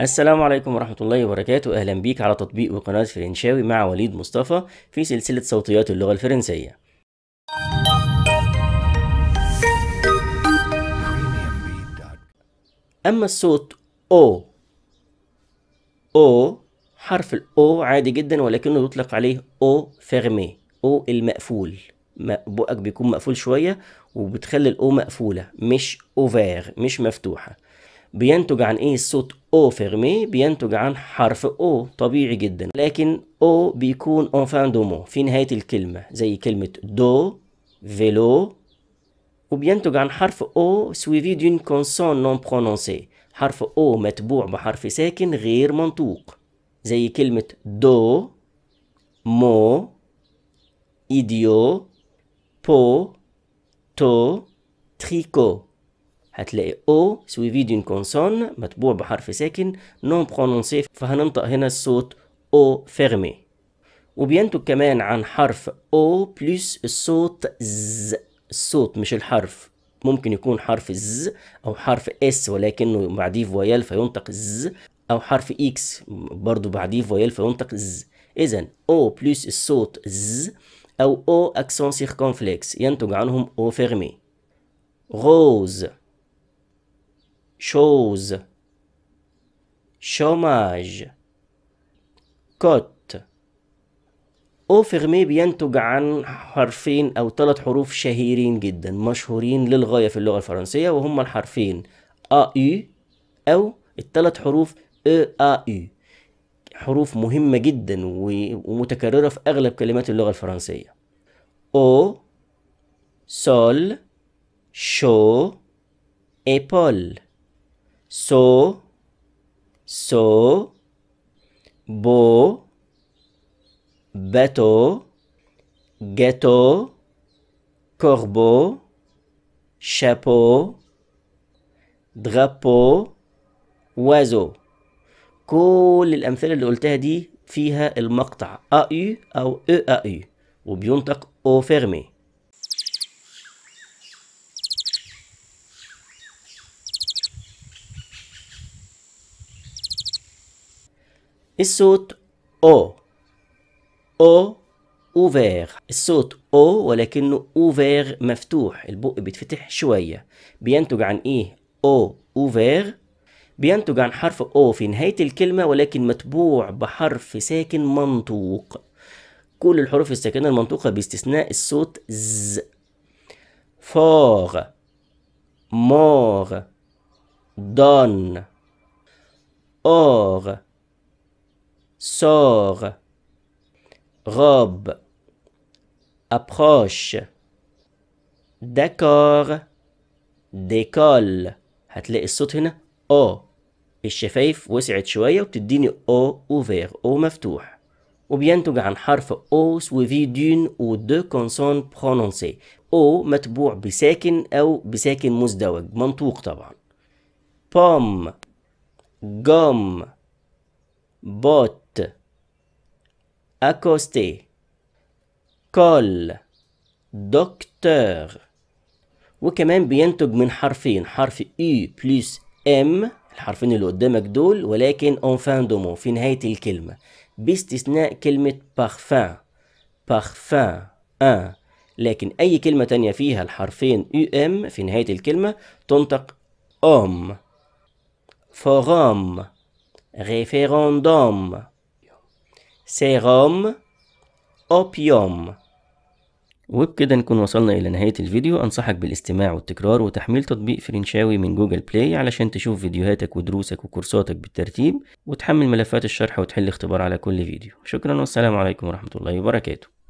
السلام عليكم ورحمة الله وبركاته أهلا بيك على تطبيق وقناة فرنشاوي مع وليد مصطفى في سلسلة صوتيات اللغة الفرنسية أما الصوت أو أو حرف الأو عادي جدا ولكنه يطلق عليه أو فيرمي أو المقفول بقك بيكون مقفول شوية وبتخلي الأو مقفولة مش أوفير مش مفتوحة بينتج عن ايه الصوت او فيرمي بينتج عن حرف او طبيعي جدا لكن او بيكون اون فان دومو في نهايه الكلمه زي كلمه دو فيلو وبينتج عن حرف او سويفي دون كونسون نون برونونسي حرف او متبوع بحرف ساكن غير منطوق زي كلمه دو مو ايديو بو تو تريكو هتلاقي او سويفي دي كونسون متبوع بحرف ساكن نون برونونسي فهننطق هنا الصوت او فيرمي وبينتج كمان عن حرف او بلس الصوت ز الصوت مش الحرف ممكن يكون حرف ز او حرف اس ولكنه بعديه فويال فينطق ز او حرف اكس برضو بعديه فويال فينطق ز اذا او بلس الصوت ز او او اكسون سيركونفليكس ينتج عنهم او فيرمي غوز chose chômage cote او فيرمي بينتج عن حرفين او ثلاث حروف شهيرين جدا مشهورين للغايه في اللغه الفرنسيه وهما الحرفين ا اي او الثلاث حروف ا اي حروف مهمه جدا ومتكرره في اغلب كلمات اللغه الفرنسيه او سول شو ايبول so so bo bateau gâteau كوربو chapeau drapeau oiseau كل الأمثلة اللي قلتها دي فيها المقطع أ أو أ أ وبينطق أو فيرمي الصوت أو أو اوفير الصوت او ولكنه اوفير مفتوح البق بيتفتح شويه بينتج عن ايه او اوفير بينتج عن حرف او في نهايه الكلمه ولكن متبوع بحرف ساكن منطوق كل الحروف الساكنه المنطوقه باستثناء الصوت ز فور مور دون اور sort, robe, approche, d'accord, décolle هتلاقي الصوت هنا او الشفايف وسعت شوية وبتديني او اوفير او مفتوح وبينتج عن حرف او سويفي دون ودو كونسون برونونسي او متبوع بساكن او بساكن مزدوج منطوق طبعا بوم جوم بوت accosté, col, docteur. وكمان بينتج من حرفين حرف U plus M الحرفين اللي قدامك دول ولكن fin de mot في نهاية الكلمة باستثناء كلمة parfum parfum un لكن أي كلمة تانية فيها الحرفين U M في نهاية الكلمة تنطق om forum référendum سيروم أوبيوم وبكده نكون وصلنا إلى نهاية الفيديو أنصحك بالاستماع والتكرار وتحميل تطبيق فرنشاوي من جوجل بلاي علشان تشوف فيديوهاتك ودروسك وكورساتك بالترتيب وتحمل ملفات الشرح وتحل اختبار على كل فيديو شكرا والسلام عليكم ورحمة الله وبركاته